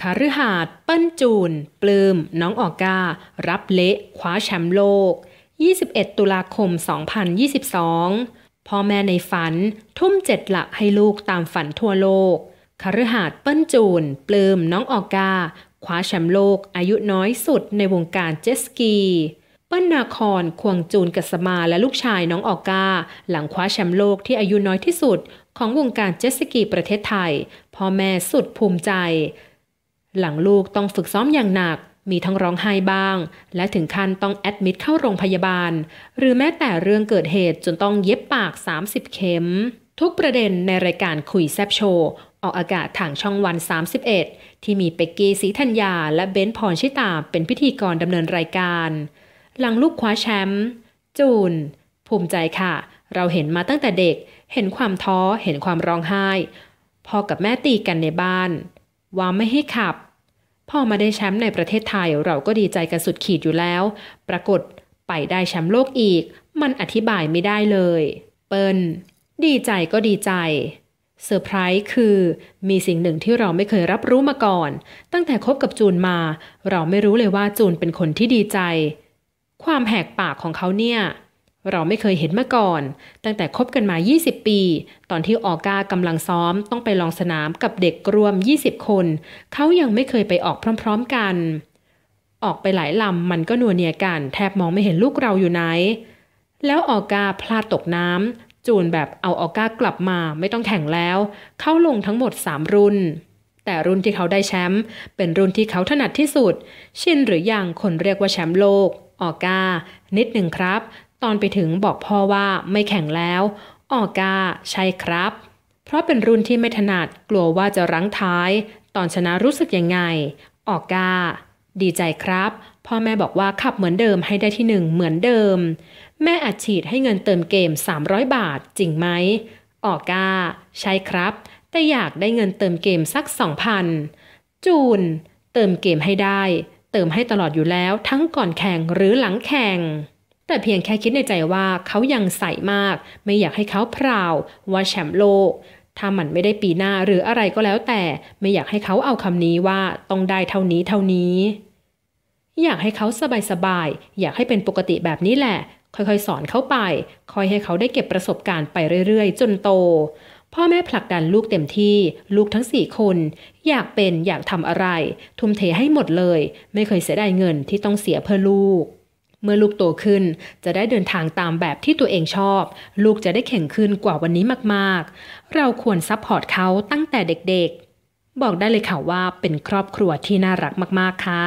คาอหาดเปิ้ลจูนปลืมน้องออก้ารับเละคว้าแชมป์โลก 21 ตุลาคม 2022พ่อแม่ในฝัน ทุ่มเจ็ดหลักให้ลูกตามฝันทั่วโลกคาอหาดเปิ้ลจูนปลืมน้องออก้าคว้าแชมป์โลก อายุน้อยสุดในวงการเจสกี เปิ้ลนาคอนควงจูนกัสมาและลูกชายน้องออก้าหลังคว้าแชมป์โลกที่อายุน้อยที่สุด ของวงการเจ็ตสกีประเทศไทยพ่อแม่สุดภูมิใจหลังลูกต้องฝึกซ้อมอย่างหนัก มีทั้งร้องไห้บ้าง และถึงขั้นต้องแอดมิดเข้าโรงพยาบาล หรือแม้แต่เรื่องเกิดเหตุจนต้องเย็บปาก 30 เข็ม ทุกประเด็นในรายการคุยแซบโชว์ออกอากาศทางช่องวัน 31 ที่มีเป็กกี้สีธัญญาและเบนพรชิตา เป็นพิธีกรดำเนินรายการ หลังลูกคว้าแชมป์จูน ภูมิใจค่ะ เราเห็นมาตั้งแต่เด็กเห็นความท้อเห็นความร้องไห้พ่อกับแม่ตีกันในบ้านว่าไม่ให้ขับพอมาได้แชมป์ในประเทศไทยเราก็ดีใจกันสุดขีดอยู่แล้ว ปรากฏไปได้แชมป์โลกอีก มันอธิบายไม่ได้เลย เปิลดีใจก็ดีใจเซอร์ไพรส์คือ มีสิ่งหนึ่งที่เราไม่เคยรับรู้มาก่อน ตั้งแต่คบกับจูนมา เราไม่รู้เลยว่าจูนเป็นคนที่ดีใจ ความแหกปากของเขาเนี่ยเราไม่เคยเห็นมาก่อน ตั้งแต่คบกันมา 20 ปี ตอนที่ออก้ากำลังซ้อมต้องไปลองสนามกับเด็กรวม 20 คนเขายังไม่เคยไปออกพร้อมๆกัน ออกไปหลายลำมันก็นัวเนียกัน แทบมองไม่เห็นลูกเราอยู่ไหน แล้วออก้าพลาดตกน้ำจูนแบบเอาออก้ากลับมาไม่ต้องแข่งแล้ว เข้าลงทั้งหมด3รุ่นแต่รุ่นที่เขาได้แชมป์เป็นรุ่นที่เขาถนัดที่สุด ชินหรือยังคนเรียกว่าแชมป์โลกออก้านิดหนึ่งครับ ตอนไปถึงบอกพ่อว่าไม่แข่งแล้ว ออก้าใช่ครับ เพราะเป็นรุ่นที่ไม่ถนัดกลัวว่าจะรั้งท้าย ตอนชนะรู้สึกยังไง ออก้าดีใจครับ พ่อแม่บอกว่าขับเหมือนเดิมให้ได้ที่หนึ่งเหมือนเดิม แม่อัดฉีดให้เงินเติมเกม 300 บาทจริงไหมออก้าใช่ครับ แต่อยากได้เงินเติมเกมสัก 2,000 จูน เติมเกมให้ได้เติมให้ตลอดอยู่แล้วทั้งก่อนแข่ง หรือหลังแข่ง แต่เพียงแค่คิดในใจว่าเขายังใส่มาก ไม่อยากให้เขาพราว ว่าแชมป์โลก ถ้ามันไม่ได้ปีหน้าหรืออะไรก็แล้วแต่ ไม่อยากให้เขาเอาคำนี้ว่าต้องได้เท่านี้เท่านี้ อยากให้เขาสบายๆอยากให้เป็นปกติแบบนี้แหละ ค่อยๆสอนเขาไป คอยให้เขาได้เก็บประสบการณ์ไปเรื่อยๆ จนโตพ่อแม่ผลักดันลูกเต็มที่ ลูกทั้งสี่คน อยากเป็นอยากทำอะไร ทุ่มเทให้หมดเลย ไม่เคยเสียดายเงินที่ต้องเสียเพื่อลูก เมื่อลูกโตขึ้นจะได้เดินทางตามแบบที่ตัวเองชอบ ลูกจะได้แข่งขึ้นกว่าวันนี้มากๆ เราควรซัพพอร์ตเขาตั้งแต่เด็กๆ บอกได้เลยค่ะว่าเป็นครอบครัวที่น่ารักมาก ๆค่ะ